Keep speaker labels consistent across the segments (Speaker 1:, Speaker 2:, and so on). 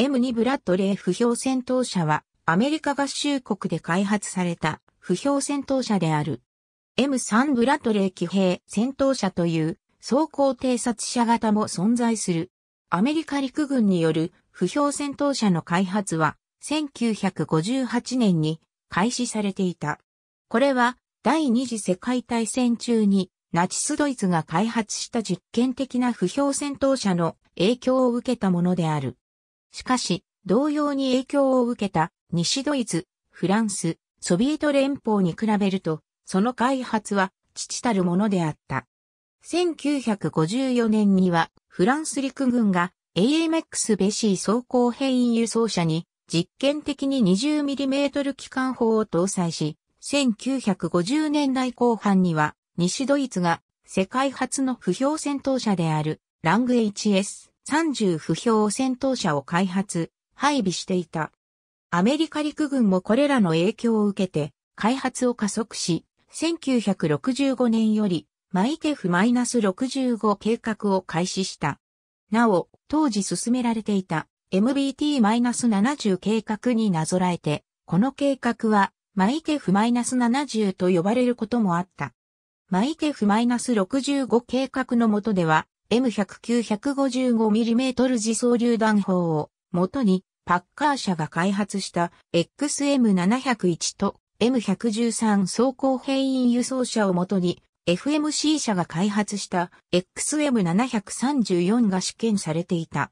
Speaker 1: M2 ブラッドレー不評戦闘車はアメリカ合衆国で開発された不評戦闘車である。M3 ブラッドレー騎兵戦闘車という走行偵察車型も存在する。アメリカ陸軍による不評戦闘車の開発は1958年に開始されていた。これは第二次世界大戦中にナチスドイツが開発した実験的な不評戦闘車の影響を受けたものである。しかし、同様に影響を受けた西ドイツ、フランス、ソビエト連邦に比べると、その開発は、父たるものであった。1954年には、フランス陸軍が AMX ベシー装甲変異輸送車に実験的に 20mm 機関砲を搭載し、1950年代後半には西ドイツが世界初の不評戦闘車であるラング HS 30不評戦闘車を開発、配備していた。アメリカ陸軍もこれらの影響を受けて、開発を加速し、1965年より、マイテフ -65 計画を開始した。なお、当時進められていた MBT-70 計画になぞらえて、この計画は、マイテフ -70 と呼ばれることもあった。マイテフ -65 計画の下では、m 1 0 9 5 5 m m 自走榴弾砲を元にパッカー社が開発した XM701 と M113 装甲兵員輸送車を元に FMC 社が開発した XM734 が試験されていた。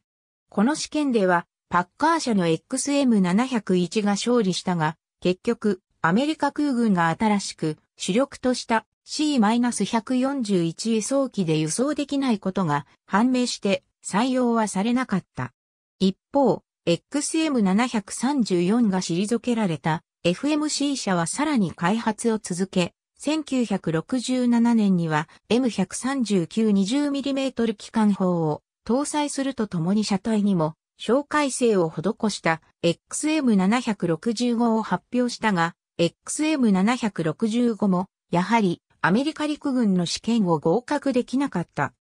Speaker 1: この試験ではパッカー社の XM701 が勝利したが、結局アメリカ空軍が新しく主力とした C-141 輸送機で輸送できないことが判明して採用はされなかった。一方、XM734 が退けられた FMC 社はさらに開発を続け、1967年には M13920mm 機関砲を搭載するとともに車体にも小改正を施した XM765 を発表したが、XM765 もやはりアメリカ陸軍の試験を合格できなかった。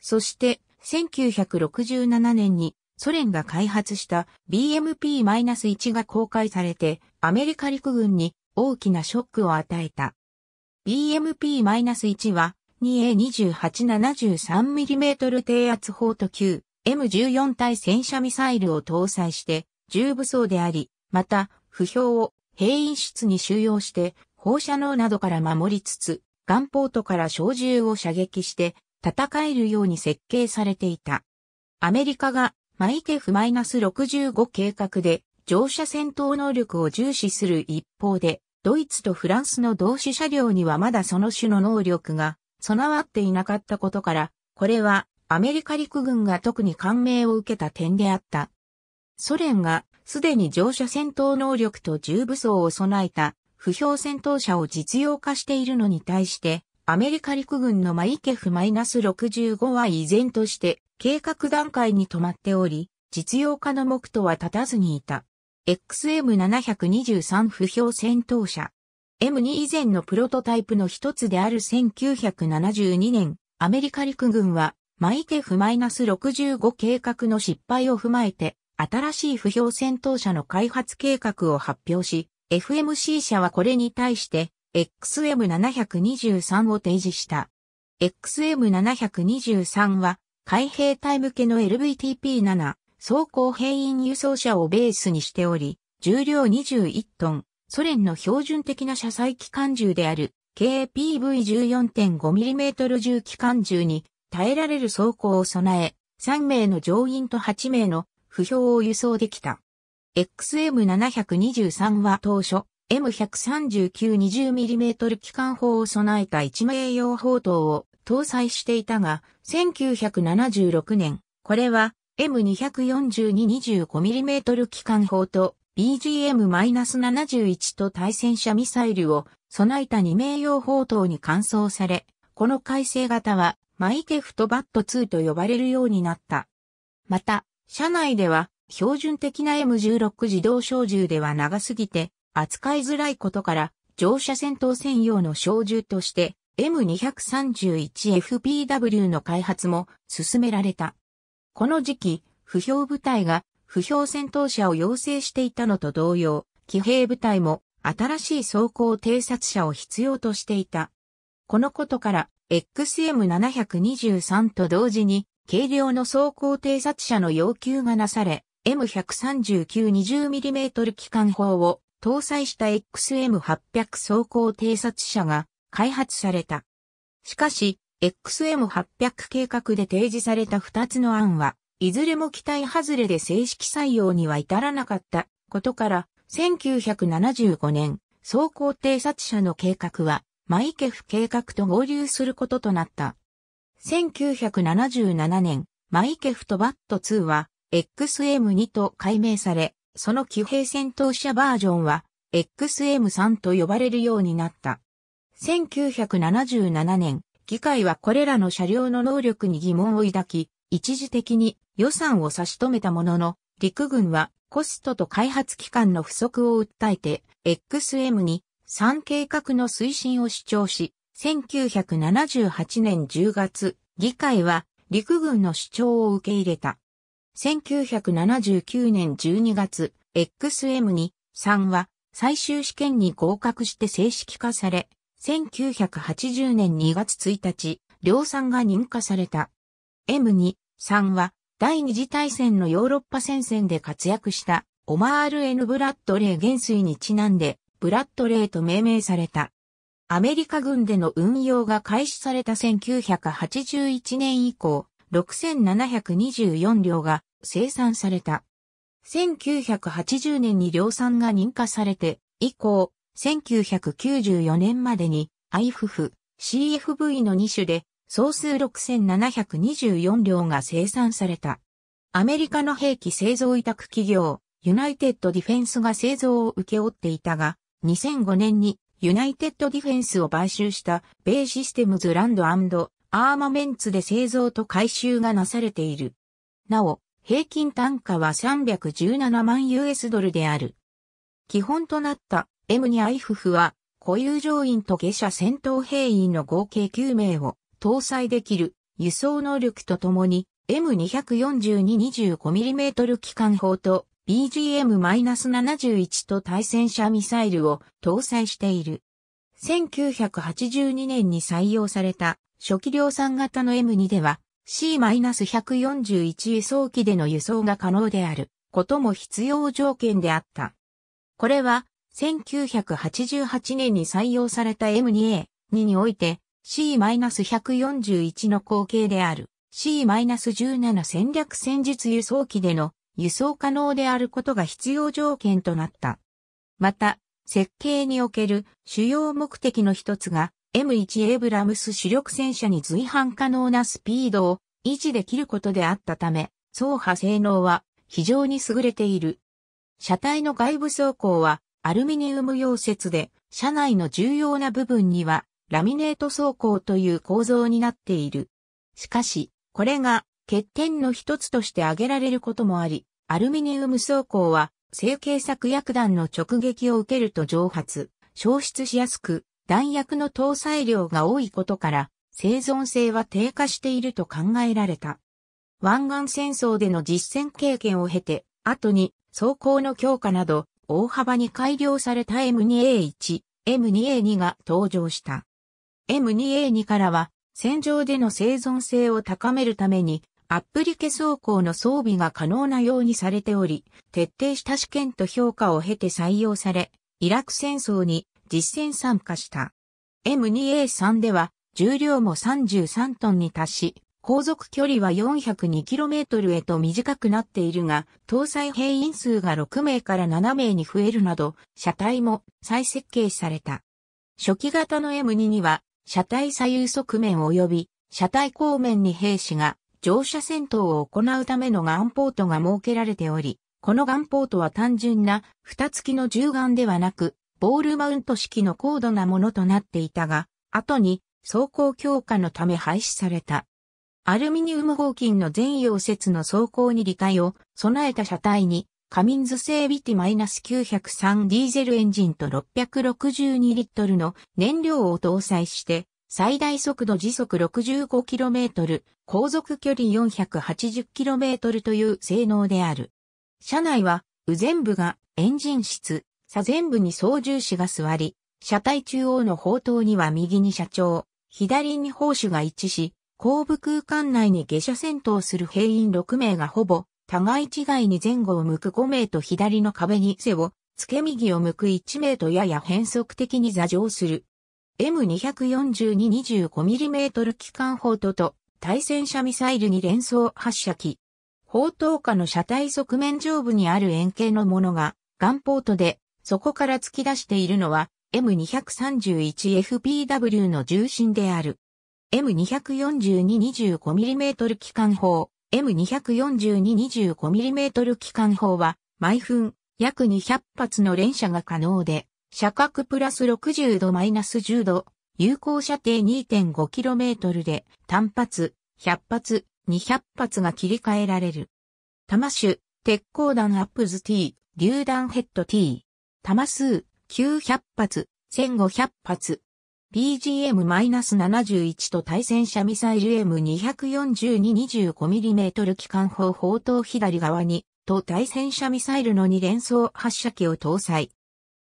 Speaker 1: そして、1967年にソ連が開発した BMP-1 が公開されて、アメリカ陸軍に大きなショックを与えた。BMP-1 は 2A2873mm 低圧砲と q M14 対戦車ミサイルを搭載して重武装であり、また、不評を兵員室に収容して放射能などから守りつつ、ガンポートから小銃を射撃して戦えるように設計されていた。アメリカがマイケフ -65 計画で乗車戦闘能力を重視する一方で、ドイツとフランスの同種車両にはまだその種の能力が備わっていなかったことから、これはアメリカ陸軍が特に感銘を受けた点であった。ソ連がすでに乗車戦闘能力と重武装を備えた不評戦闘車を実用化しているのに対して、アメリカ陸軍のマイケフ -65 は依然として計画段階に止まっており、実用化の目途は立たずにいた。XM723 不評戦闘車。M2 以前のプロトタイプの一つである1972年、アメリカ陸軍は、マイケフ -65 計画の失敗を踏まえて、新しい不評戦闘車の開発計画を発表し、FMC 社はこれに対して XM723 を提示した。XM723 は海兵隊向けの LVTP7 装甲兵員輸送車をベースにしており、重量21トン、ソ連の標準的な車載機関銃である KPV14.5mm 重機関銃に耐えられる装甲を備え、3名の乗員と8名の不評を輸送できた。XM723 は当初、M13920mm 機関砲を備えた一名用砲塔を搭載していたが、1976年、これは M24225mm 機関砲と BGM-71 と対戦車ミサイルを備えた2名用砲塔に換装され、この改正型はマイケフトバット2と呼ばれるようになった。また、車内では標準的な M16 自動小銃では長すぎて扱いづらいことから、乗車戦闘専用の小銃として M231FPW の開発も進められた。この時期、不評部隊が不評戦闘車を要請していたのと同様、騎兵部隊も新しい走行偵察車を必要としていた。このことから XM723 と同時に軽量の走行偵察車の要求がなされ、M13920mm 機関砲を搭載した XM800 装甲偵察車が開発された。しかし、XM800 計画で提示された2つの案は、いずれも期待外れで正式採用には至らなかったことから、1975年、装甲偵察車の計画は、マイケフ計画と合流することとなった。1977年、マイケフとバット2は、XM2 と改名され、その騎兵戦闘車バージョンは XM3 と呼ばれるようになった。1977年、議会はこれらの車両の能力に疑問を抱き、一時的に予算を差し止めたものの、陸軍はコストと開発期間の不足を訴えて、XM に3計画の推進を主張し、1978年10月、議会は陸軍の主張を受け入れた。1979年12月、XM2、3は最終試験に合格して正式化され、1980年2月1日、量産が認可された。M2、3は第二次大戦のヨーロッパ戦線で活躍したオマール・エヌ・ブラッドレー元帥にちなんで、ブラッドレーと命名された。アメリカ軍での運用が開始された1981年以降、6724両が生産された。1980年に量産が認可されて、以降、1994年までに IFF、CFV の2種で総数6724両が生産された。アメリカの兵器製造委託企業、ユナイテッドディフェンスが製造を請け負っていたが、2005年にユナイテッドディフェンスを買収した、米システムズランドアーマメンツで製造と回収がなされている。なお、平均単価は317万 US ドルである。基本となった M2IFF は、固有乗員と下車戦闘兵員の合計9名を搭載できる輸送能力とともに M242-25mm 機関砲と BGM-71 と対戦車ミサイルを搭載している。1982年に採用された初期量産型の M2 では C-141 輸送機での輸送が可能であることも必要条件であった。これは1988年に採用された M2A2 において C-141 の後継である C-17 戦略戦術輸送機での輸送可能であることが必要条件となった。また、設計における主要目的の一つが M1 エイブラムス主力戦車に随伴可能なスピードを維持できることであったため、走破性能は非常に優れている。車体の外部装甲はアルミニウム溶接で、車内の重要な部分にはラミネート装甲という構造になっている。しかし、これが欠点の一つとして挙げられることもあり、アルミニウム装甲は成形作薬弾の直撃を受けると蒸発、消失しやすく、弾薬の搭載量が多いことから、生存性は低下していると考えられた。湾岸戦争での実戦経験を経て、後に装甲の強化など、大幅に改良された M2A1、M2A2 が登場した。M2A2 からは、戦場での生存性を高めるために、アップリケ装甲の装備が可能なようにされており、徹底した試験と評価を経て採用され、イラク戦争に実戦参加した。M2A3 では重量も33トンに達し、航続距離は 402km へと短くなっているが、搭載兵員数が6名から7名に増えるなど、車体も再設計された。初期型の M2 には、車体左右側面及び、車体後面に兵士が乗車戦闘を行うためのガンポートが設けられており、このガンポートは単純な蓋付きの銃眼ではなく、ボールマウント式の高度なものとなっていたが、後に走行強化のため廃止された。アルミニウム合金の全溶接の走行に理解を備えた車体に、カミンズ製ビティ -903 ディーゼルエンジンと662リットルの燃料を搭載して、最大速度時速 65km、航続距離 480km という性能である。車内は、右前部がエンジン室、左前部に操縦士が座り、車体中央の砲塔には右に車長、左に砲手が一致し、後部空間内に下車戦闘する兵員6名がほぼ、互い違いに前後を向く5名と左の壁に背を、付け右を向く1名とやや変則的に座上する。M242-25mm 機関砲塔と対戦車ミサイルに連装発射機。砲塔下の車体側面上部にある円形のものが、ガンポートでそこから突き出しているのは M231FPW の重心である。M242-25mm 機関砲、M242-25mm 機関砲は、毎分約200発の連射が可能で、射角プラス60度マイナス10度、有効射程 2.5km で、単発、100発、200発が切り替えられる。弾種、鉄鋼弾アップズ T、榴弾ヘッド T。弾数900発、1500発。BGM-71 と対戦車ミサイル M242-25mm 機関砲砲塔左側に、と対戦車ミサイルの2連装発射機を搭載。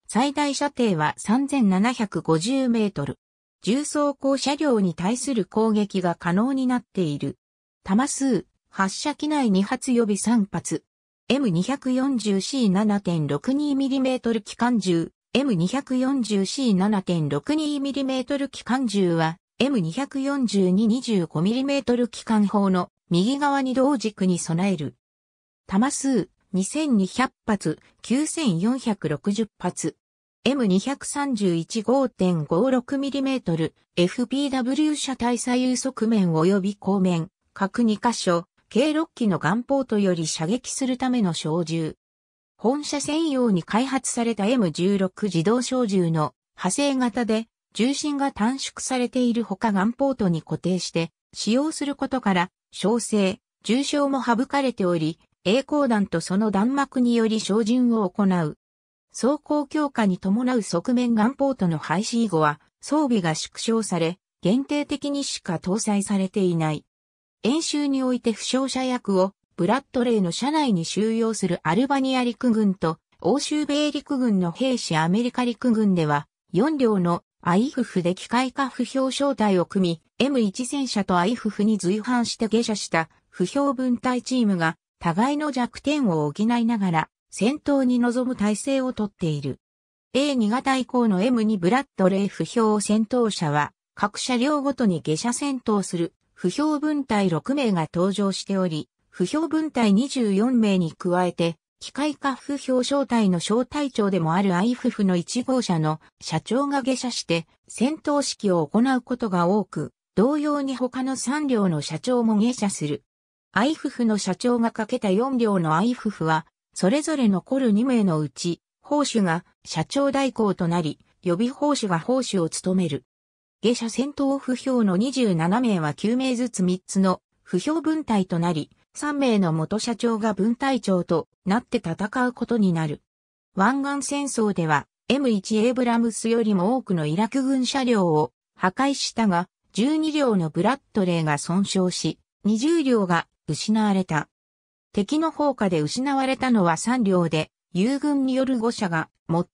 Speaker 1: 最大射程は3750メートル。重装甲車両に対する攻撃が可能になっている。弾数、発射機内2発予備3発、M240C7.62mm 機関銃、M240C7.62mm 機関銃は、M242-25mm 機関砲の右側に同軸に備える。弾数2200発、9460発。M231.56mm、FPW 車体左右側面及び後面、各2箇所、計6機のガンポートより射撃するための小銃。本社専用に開発された M16 自動小銃の派生型で重心が短縮されているほかガンポートに固定して使用することから小生、重傷も省かれており、栄光弾とその弾幕により照準を行う。走行強化に伴う側面ガンポートの廃止以後は装備が縮小され、限定的にしか搭載されていない。演習において負傷者役をブラッドレーの社内に収容するアルバニア陸軍と欧州米陸軍の兵士アメリカ陸軍では4両のアイフフで機械化不評招待を組み M1 戦車とアイフフに随伴して下車した不評分隊チームが互いの弱点を補いながら戦闘に臨む体制をとっている。A2 型以降の M2 ブラッドレー不評戦闘車は各車両ごとに下車戦闘する不評分隊6名が登場しており、不評分隊24名に加えて、機械化不評小隊の小隊長でもある IFF の1号車の社長が下車して戦闘式を行うことが多く、同様に他の3両の社長も下車する。IFF の社長がかけた4両の IFF は、それぞれ残る2名のうち、報酬が社長代行となり、予備報酬が報酬を務める。下車戦闘不評の27名は9名ずつ3つの不評分隊となり、3名の元社長が分隊長となって戦うことになる。湾岸戦争では M1 エイブラムスよりも多くのイラク軍車両を破壊したが、12両のブラッドレーが損傷し、20両が失われた。敵の放火で失われたのは3両で、友軍による誤射が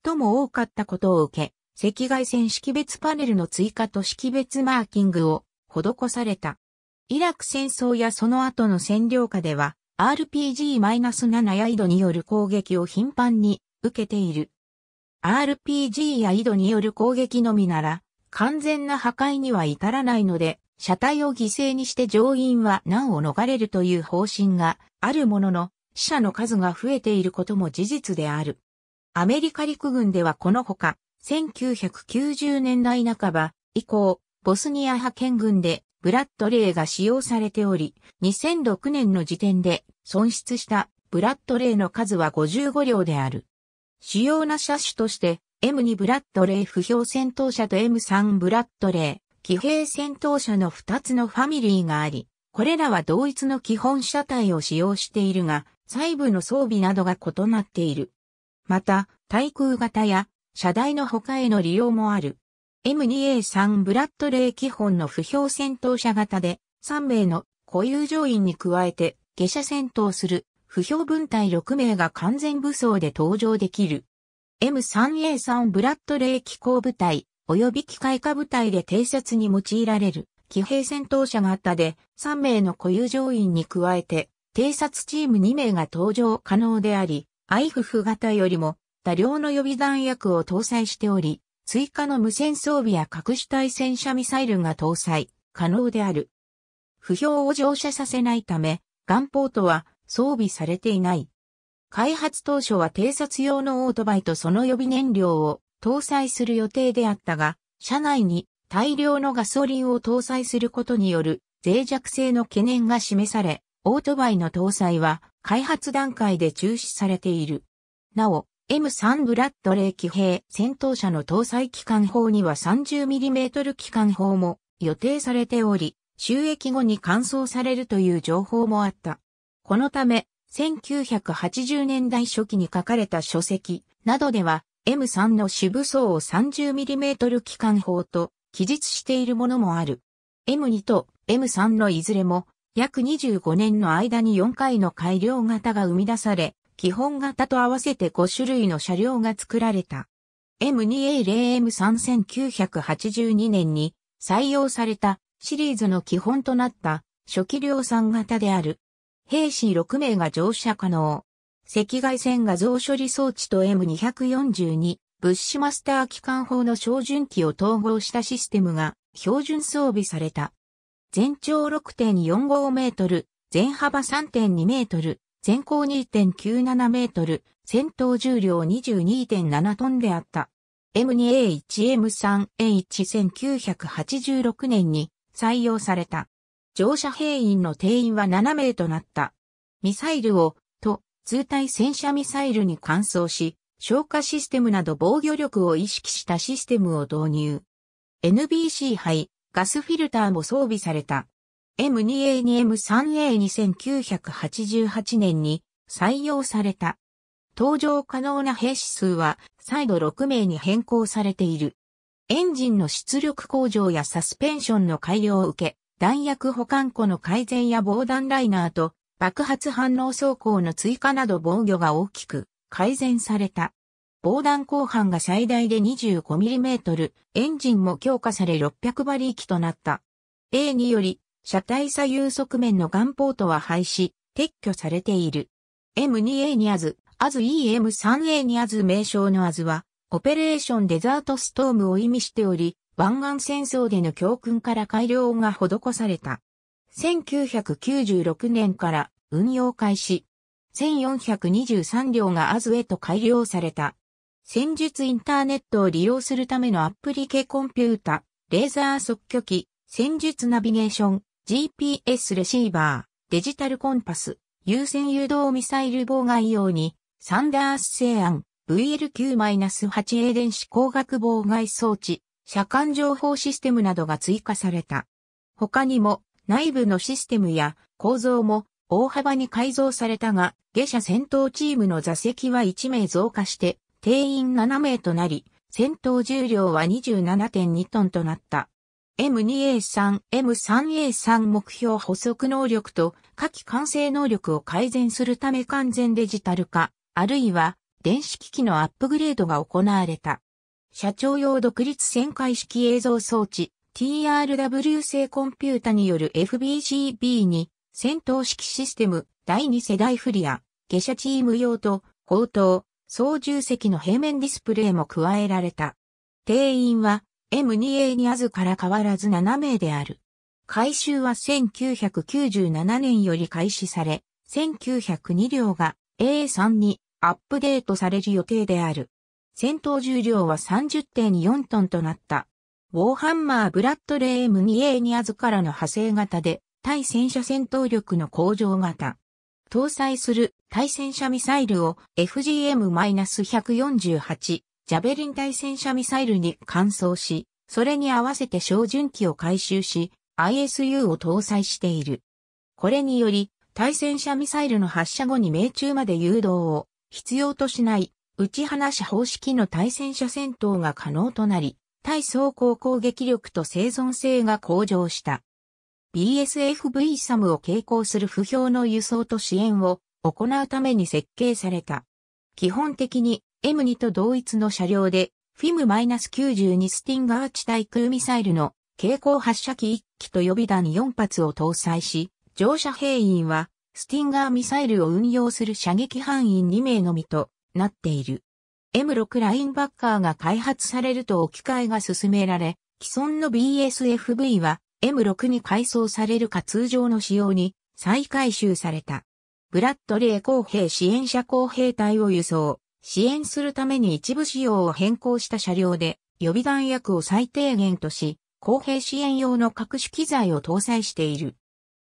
Speaker 1: 最も多かったことを受け、赤外線識別パネルの追加と識別マーキングを施された。イラク戦争やその後の占領下では RPG-7 や井戸による攻撃を頻繁に受けている。RPG や井戸による攻撃のみなら完全な破壊には至らないので車体を犠牲にして乗員は難を逃れるという方針があるものの死者の数が増えていることも事実である。アメリカ陸軍ではこのほか1990年代半ば以降、ボスニア派遣軍でブラッドレーが使用されており、2006年の時点で損失したブラッドレーの数は55両である。主要な車種として M2 ブラッドレー不評戦闘車と M3 ブラッドレー騎兵戦闘車の2つのファミリーがあり、これらは同一の基本車体を使用しているが、細部の装備などが異なっている。また、対空型や車台の他への利用もある。M2A3 ブラッドレー基本の不評戦闘車型で、3名の固有乗員に加えて、下車戦闘する不評分隊6名が完全武装で登場できる。M3A3 ブラッドレー機構部隊、及び機械化部隊で偵察に用いられる、騎兵戦闘車型で、3名の固有乗員に加えて、偵察チーム2名が登場可能であり、IFF 型よりも多量の予備弾薬を搭載しており、追加の無線装備や隠し対戦車ミサイルが搭載、可能である。不評を乗車させないため、ガンポートは装備されていない。開発当初は偵察用のオートバイとその予備燃料を搭載する予定であったが、車内に大量のガソリンを搭載することによる脆弱性の懸念が示され、オートバイの搭載は開発段階で中止されている。なお、M3 ブラッドレー機兵戦闘車の搭載機関砲には 30mm 機関砲も予定されており、収益後に換装されるという情報もあった。このため、1980年代初期に書かれた書籍などでは M3 の主武装を 30mm 機関砲と記述しているものもある。M2 と M3 のいずれも約25年の間に4回の改良型が生み出され、基本型と合わせて5種類の車両が作られた。M2A0M3982 年に採用されたシリーズの基本となった初期量産型である。兵士6名が乗車可能。赤外線画像処理装置と M242 ブッシュマスター機関砲の照準器を統合したシステムが標準装備された。全長6.45メートル、全幅3.2メートル、全高2.97メートル、戦闘重量22.7トンであった。m 2 a 1 m 3 a 1986年に採用された。乗車兵員の定員は7名となった。ミサイルを、と、通体戦車ミサイルに換装し、消火システムなど防御力を意識したシステムを導入。NBC 杯、ガスフィルターも装備された。M2A2M3A2988 年に採用された。搭乗可能な兵士数は再度6名に変更されている。エンジンの出力向上やサスペンションの改良を受け、弾薬保管庫の改善や防弾ライナーと爆発反応走行の追加など防御が大きく改善された。防弾後半が最大で 25mm、エンジンも強化され600馬力となった。A により車体左右側面のガンポートは廃止、撤去されている。M2A にアズ、アズ EM3A にアズ名称のアズは、オペレーションデザートストームを意味しており、湾岸戦争での教訓から改良が施された。1996年から運用開始。1423両がアズへと改良された。戦術インターネットを利用するためのアプリケコンピュータ、レーザー測距機、戦術ナビゲーション、GPS レシーバー、デジタルコンパス、優先誘導ミサイル妨害用に、サンダース製案、v l 9 8 a 電子光学妨害装置、車間情報システムなどが追加された。他にも、内部のシステムや構造も大幅に改造されたが、下車戦闘チームの座席は1名増加して、定員7名となり、戦闘重量は27.2トンとなった。M2A3、M3A3 目標補足能力と下記完成能力を改善するため完全デジタル化、あるいは電子機器のアップグレードが行われた。社長用独立旋回式映像装置 TRW 製コンピュータによる FBGB に戦闘式システム第2世代フリア、下車チーム用と砲塔、操縦席の平面ディスプレイも加えられた。定員は M2A にあずから変わらず7名である。回収は1997年より開始され、1902両が A3 にアップデートされる予定である。戦闘重量は30.4トンとなった。ウォーハンマーブラッドレー M2A にあずからの派生型で、対戦車戦闘力の向上型。搭載する対戦車ミサイルを FGM-148 ジャベリン対戦車ミサイルに換装し、それに合わせて照準器を回収し、ISU を搭載している。これにより、対戦車ミサイルの発射後に命中まで誘導を必要としない打ち放し方式の対戦車戦闘が可能となり、対装甲攻撃力と生存性が向上した。BSFV サムを携行する不評の輸送と支援を行うために設計された。基本的に M2 と同一の車両で、フィム -92 スティンガー地対空ミサイルの蛍光発射機1機と予備弾4発を搭載し、乗車兵員はスティンガーミサイルを運用する射撃範囲2名のみとなっている。M6 ラインバッカーが開発されると置き換えが進められ、既存の BSFV は M6 に改装されるか通常の仕様に再回収された。ブラッドレー公兵支援者公兵隊を輸送。支援するために一部仕様を変更した車両で予備弾薬を最低限とし、公平支援用の各種機材を搭載している。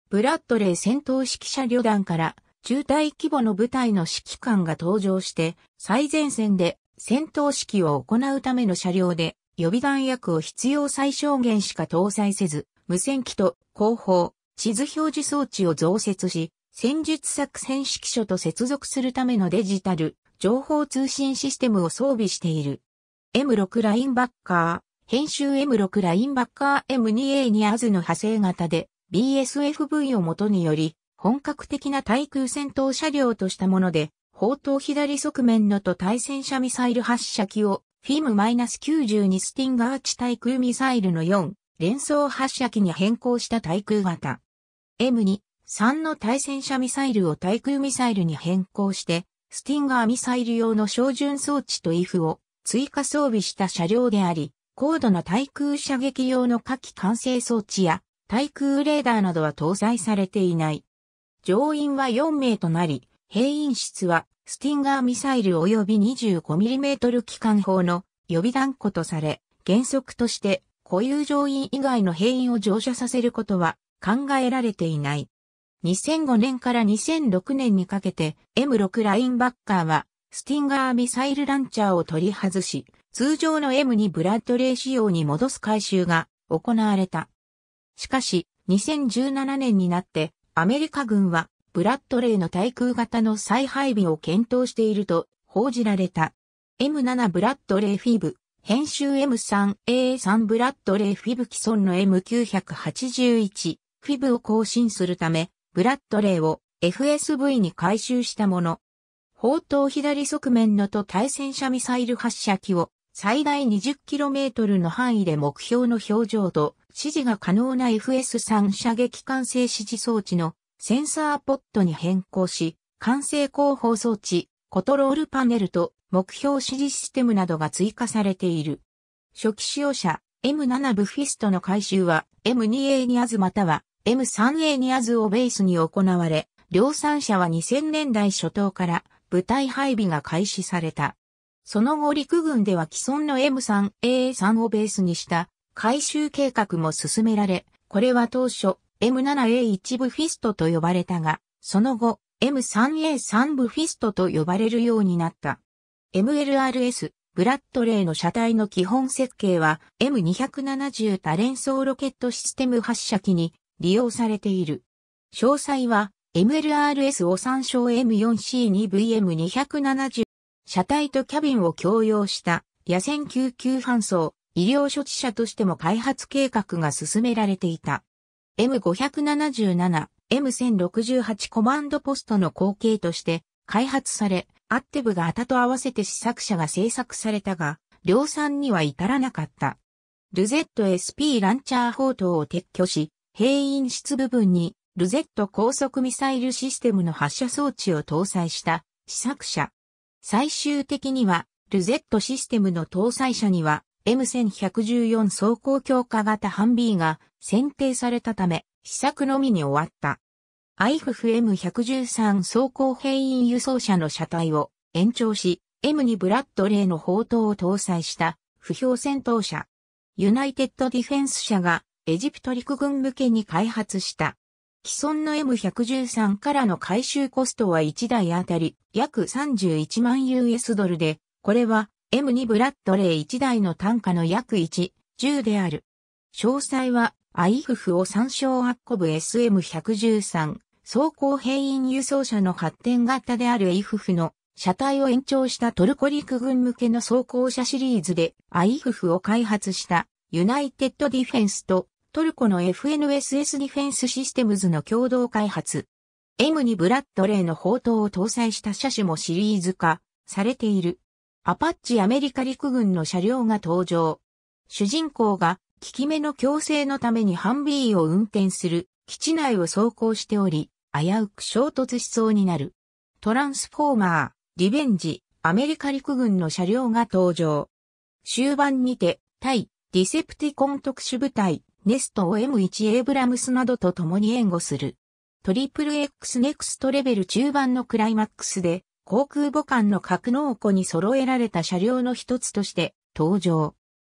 Speaker 1: ブラッドレー戦闘式車旅団から中大規模の部隊の指揮官が登場して最前線で戦闘式を行うための車両で予備弾薬を必要最小限しか搭載せず無線機と後方、地図表示装置を増設し、戦術作戦指揮所と接続するためのデジタル情報通信システムを装備している。M6 ラインバッカー、編集 M6 ラインバッカー M2A にアズの派生型で BSFV を元により本格的な対空戦闘車両としたもので、砲塔左側面のと対戦車ミサイル発射機をフィム -92 スティンガーチ対空ミサイルの4連装発射機に変更した対空型。M2、3の対戦車ミサイルを対空ミサイルに変更して、スティンガーミサイル用の照準装置と IF を追加装備した車両であり、高度な対空射撃用の火器管制装置や対空レーダーなどは搭載されていない。乗員は4名となり、兵員室はスティンガーミサイル及び 25mm 機関砲の予備弾庫とされ、原則として固有乗員以外の兵員を乗車させることは考えられていない。2005年から2006年にかけて M6 ラインバッカーはスティンガーミサイルランチャーを取り外し、通常の M にブラッドレー仕様に戻す改修が行われた。しかし、2017年になってアメリカ軍はブラッドレーの対空型の再配備を検討していると報じられた。M7 ブラッドレーフィブ、編集 M3A3 ブラッドレーフィブ既存の M981 フィブを更新するため、ブラッドレーを FSV に回収したもの。砲塔左側面のと対戦車ミサイル発射機を最大 20km の範囲で目標の表情と指示が可能な FS3 射撃管制指示装置のセンサーポットに変更し、管制広報装置、コトロールパネルと目標指示システムなどが追加されている。初期使用者 M7 ブフィストの回収は M2A にあずまたは M3A ニアズをベースに行われ、量産車は2000年代初頭から部隊配備が開始された。その後陸軍では既存の M3A3 をベースにした改修計画も進められ、これは当初 M7A1 部フィストと呼ばれたが、その後 M3A3 部フィストと呼ばれるようになった。MLRS、ブラッドレーの車体の基本設計は M270 多連装ロケットシステム発射機に利用されている。詳細は MLRS を参照 M4C2VM270 車体とキャビンを共用した野戦救急搬送医療処置車としても開発計画が進められていた。M577、M1068 コマンドポストの後継として開発され、アッテブが旗と合わせて試作車が製作されたが、量産には至らなかった。ルゼット SP ランチャー砲塔を撤去し、兵員室部分にルゼット高速ミサイルシステムの発射装置を搭載した試作車。最終的にはルゼットシステムの搭載車には M1114 走行強化型ハンビーが選定されたため試作のみに終わった。IFFM113 走行兵員輸送車の車体を延長し M2 ブラッドレーの砲塔を搭載した不評戦闘車。ユナイテッドディフェンス社がエジプト陸軍向けに開発した。既存の M113 からの回収コストは1台あたり約31万 US ドルで、これは M2 ブラッドレー1台の単価の約1、10である。詳細はアイフフを参照アッコブ SM113 装甲兵員輸送車の発展型であるイフフの車体を延長したトルコ陸軍向けの装甲車シリーズでアイフフを開発したユナイテッドディフェンスとトルコの FNSS ディフェンスシステムズの共同開発。M にブラッドレーの砲塔を搭載した車種もシリーズ化されている。アパッチアメリカ陸軍の車両が登場。主人公が効き目の強制のためにハンビーを運転する基地内を走行しており、危うく衝突しそうになる。トランスフォーマー、リベンジ、アメリカ陸軍の車両が登場。終盤にて、対、ディセプティコン特殊部隊、ネストを M1 エイブラムスなどと共に援護する。トリプル X ネクストレベル中盤のクライマックスで、航空母艦の格納庫に揃えられた車両の一つとして登場。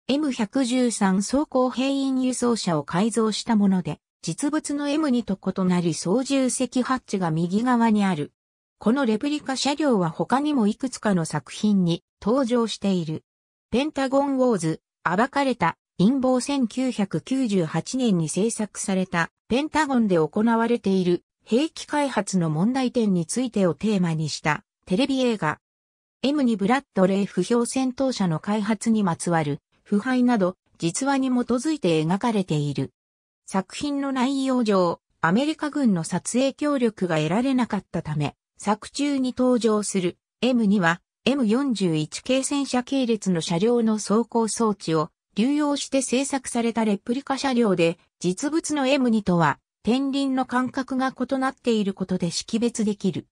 Speaker 1: M113 装甲兵員輸送車を改造したもので、実物の M2 と異なり操縦席ハッチが右側にある。このレプリカ車両は他にもいくつかの作品に登場している。ペンタゴンウォーズ、暴かれた陰謀1998年に制作されたペンタゴンで行われている兵器開発の問題点についてをテーマにしたテレビ映画。M にブラッドレイ不評戦闘車の開発にまつわる腐敗など実話に基づいて描かれている。作品の内容上、アメリカ軍の撮影協力が得られなかったため、作中に登場する M 2は M41 系戦車系列の車両の走行装置を流用して製作されたレプリカ車両で、実物の M2 とは、天輪の間隔が異なっていることで識別できる。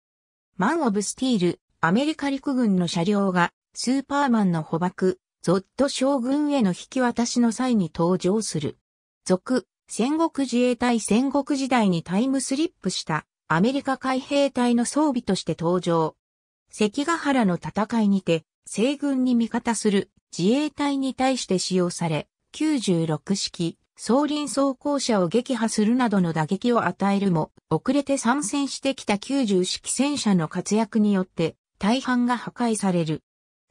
Speaker 1: マン・オブ・スティール、アメリカ陸軍の車両が、スーパーマンの捕獲、ゾッド将軍への引き渡しの際に登場する。続、戦国自衛隊戦国時代にタイムスリップしたアメリカ海兵隊の装備として登場。関ヶ原の戦いにて、西軍に味方する自衛隊に対して使用され、96式、総輪装甲車を撃破するなどの打撃を与えるも、遅れて参戦してきた90式戦車の活躍によって、大半が破壊される。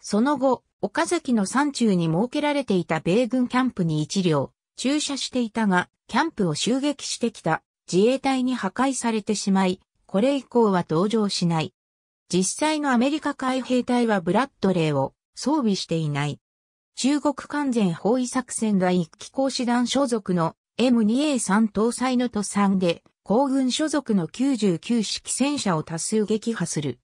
Speaker 1: その後、岡崎の山中に設けられていた米軍キャンプに一両、駐車していたが、キャンプを襲撃してきた自衛隊に破壊されてしまい、これ以降は登場しない。実際のアメリカ海兵隊はブラッドレーを装備していない。中国完全包囲作戦第1機構師団所属の M2A3 搭載のと山で、皇軍所属の99式戦車を多数撃破する。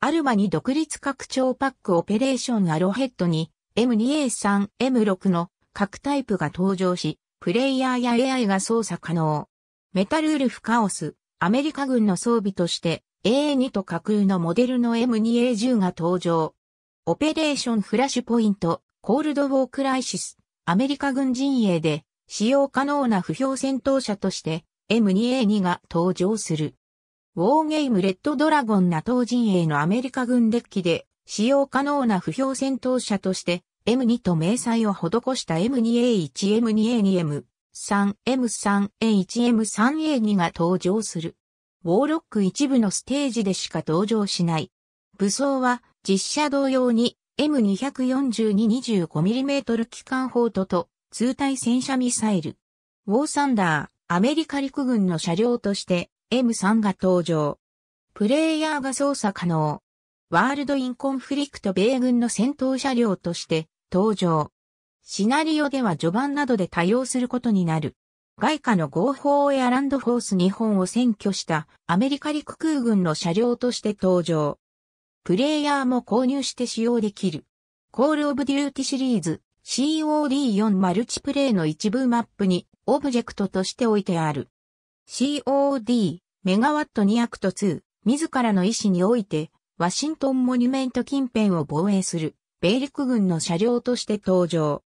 Speaker 1: アルマに独立拡張パックオペレーションアロヘッドに M2A3、M6 の各タイプが登場し、プレイヤーや AI が操作可能。メタルウルフカオス、アメリカ軍の装備として A2 と架空のモデルの M2A10 が登場。オペレーションフラッシュポイント、コールドウォークライシス、アメリカ軍陣営で使用可能な不評戦闘車として M2A2 が登場する。ウォーゲームレッドドラゴンナ a 陣営のアメリカ軍デッキで使用可能な不評戦闘車として M2 と明細を施した M2A1、M2A2、M3、M3、A1、M3、A2 が登場する。ウォーロック一部のステージでしか登場しない。武装は実写同様に M242-25mm 機関砲とと、通対戦車ミサイル。ウォーサンダー、アメリカ陸軍の車両として M3 が登場。プレイヤーが操作可能。ワールドインコンフリクト米軍の戦闘車両として登場。シナリオでは序盤などで多用することになる。外貨の合法エアランドフォース日本を占拠したアメリカ陸空軍の車両として登場。プレイヤーも購入して使用できる。Call of Duty シリーズ COD4 マルチプレイの一部マップにオブジェクトとして置いてある。COD メガワット2アクト2自らの意思においてワシントンモニュメント近辺を防衛する米陸軍の車両として登場。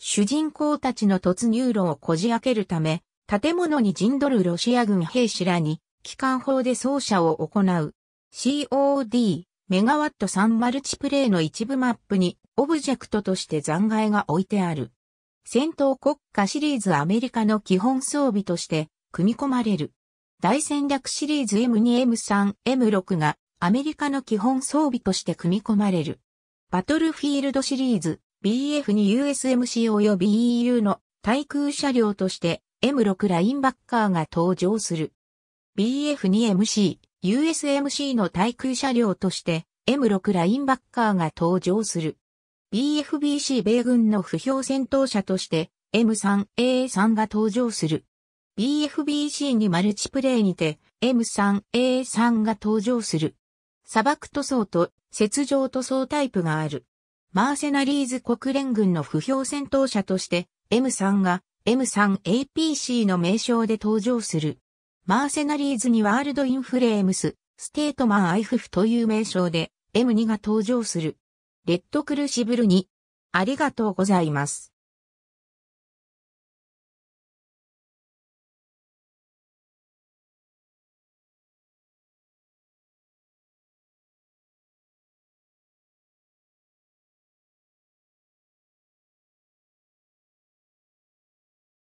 Speaker 1: 主人公たちの突入路をこじ開けるため、建物に陣取るロシア軍兵士らに、機関砲で走車を行う。COD メガワット3マルチプレイの一部マップにオブジェクトとして残骸が置いてある。戦闘国家シリーズアメリカの基本装備として組み込まれる。大戦略シリーズ M2、M3、M6 がアメリカの基本装備として組み込まれる。バトルフィールドシリーズ BF2USMC 及び EU の対空車両として M6 ラインバッカーが登場する。BF2MC USMC の対空車両として M6 ラインバッカーが登場する。BFBC 米軍の不評戦闘車として M3A3 が登場する。BFBC にマルチプレイにて M3A3 が登場する。砂漠塗装と雪上塗装タイプがある。マーセナリーズ国連軍の不評戦闘車として M3 が M3APC の名称で登場する。マーセナリーズにワールド・インフレームス、ステートマン・アイフフという名称で M2 が登場する。レッド・クルシブルにありがとうございます。